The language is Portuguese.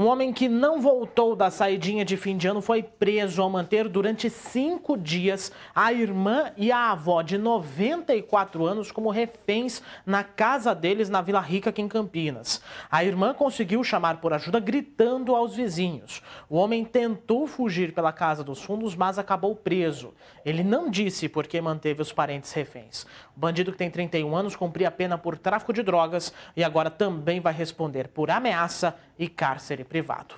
Um homem que não voltou da saidinha de fim de ano foi preso ao manter durante cinco dias a irmã e a avó de 94 anos como reféns na casa deles na Vila Rica, aqui em Campinas. A irmã conseguiu chamar por ajuda gritando aos vizinhos. O homem tentou fugir pela Casa dos Fundos, mas acabou preso. Ele não disse por que manteve os parentes reféns. O bandido que tem 31 anos cumpria a pena por tráfico de drogas e agora também vai responder por ameaça e cárcere privado.